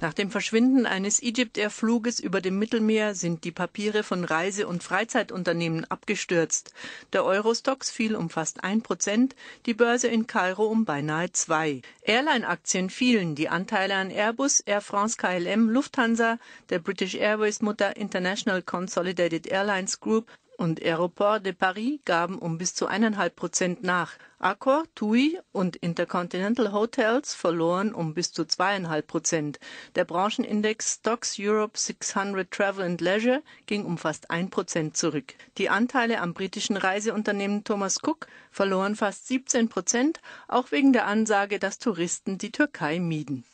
Nach dem Verschwinden eines egypt air fluges über dem Mittelmeer sind die Papiere von Reise- und Freizeitunternehmen abgestürzt. Der Eurostox fiel um fast ein Prozent, die Börse in Kairo um beinahe zwei. Airline-Aktien fielen, die Anteile an Airbus, Air France, KLM, Lufthansa, der British Airways Mutter International Consolidated Airlines Group und Aéroport de Paris gaben um bis zu eineinhalb Prozent nach. Accor, TUI und Intercontinental Hotels verloren um bis zu zweieinhalb Prozent. Der Branchenindex Stocks Europe 600 Travel and Leisure ging um fast ein Prozent zurück. Die Anteile am britischen Reiseunternehmen Thomas Cook verloren fast 17 Prozent, auch wegen der Ansage, dass Touristen die Türkei mieden